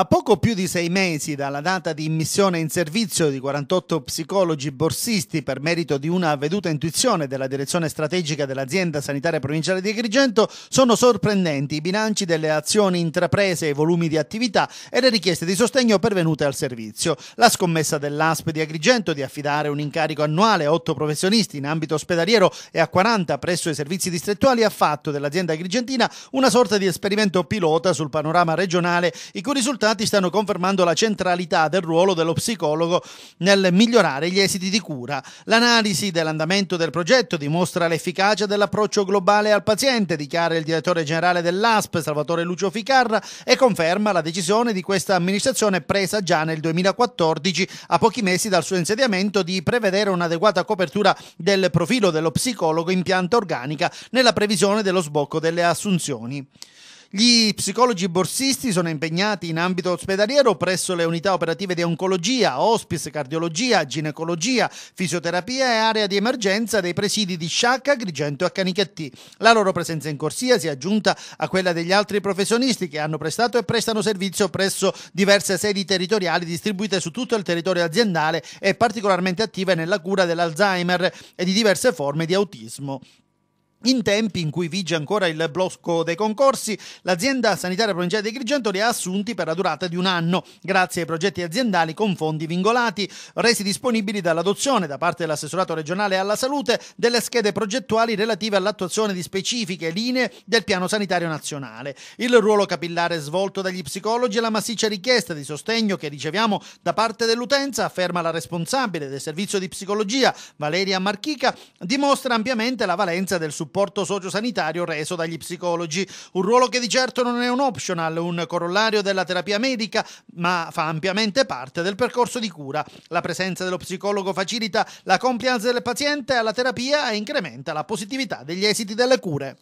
A poco più di sei mesi dalla data di immissione in servizio di 48 psicologi borsisti per merito di una veduta intuizione della direzione strategica dell'azienda sanitaria provinciale di Agrigento, sono sorprendenti i bilanci delle azioni intraprese, i volumi di attività e le richieste di sostegno pervenute al servizio. La scommessa dell'ASP di Agrigento di affidare un incarico annuale a 8 professionisti in ambito ospedaliero e a 40 presso i servizi distrettuali ha fatto dell'azienda agrigentina una sorta di esperimento pilota sul panorama regionale i cui risultati risultati stanno confermando la centralità del ruolo dello psicologo nel migliorare gli esiti di cura. L'analisi dell'andamento del progetto dimostra l'efficacia dell'approccio globale al paziente, dichiara il direttore generale dell'ASP Salvatore Lucio Ficarra e conferma la decisione di questa amministrazione presa già nel 2014, a pochi mesi dal suo insediamento, di prevedere un'adeguata copertura del profilo dello psicologo in pianta organica nella previsione dello sbocco delle assunzioni. Gli psicologi borsisti sono impegnati in ambito ospedaliero presso le unità operative di oncologia, hospice, cardiologia, ginecologia, fisioterapia e area di emergenza dei presidi di Sciacca, Grigento e Canichetti. La loro presenza in corsia si è aggiunta a quella degli altri professionisti che hanno prestato e prestano servizio presso diverse sedi territoriali distribuite su tutto il territorio aziendale e particolarmente attive nella cura dell'Alzheimer e di diverse forme di autismo. In tempi in cui vige ancora il blocco dei concorsi, l'azienda sanitaria provinciale di Agrigento li ha assunti per la durata di un anno, grazie ai progetti aziendali con fondi vingolati, resi disponibili dall'adozione da parte dell'assessorato regionale alla salute delle schede progettuali relative all'attuazione di specifiche linee del piano sanitario nazionale. Il ruolo capillare svolto dagli psicologi e la massiccia richiesta di sostegno che riceviamo da parte dell'utenza, afferma la responsabile del servizio di psicologia Valeria Marchica, dimostra ampiamente la valenza del supporto supporto sociosanitario reso dagli psicologi, un ruolo che di certo non è un optional, un corollario della terapia medica, ma fa ampiamente parte del percorso di cura. La presenza dello psicologo facilita la compliance del paziente alla terapia e incrementa la positività degli esiti delle cure.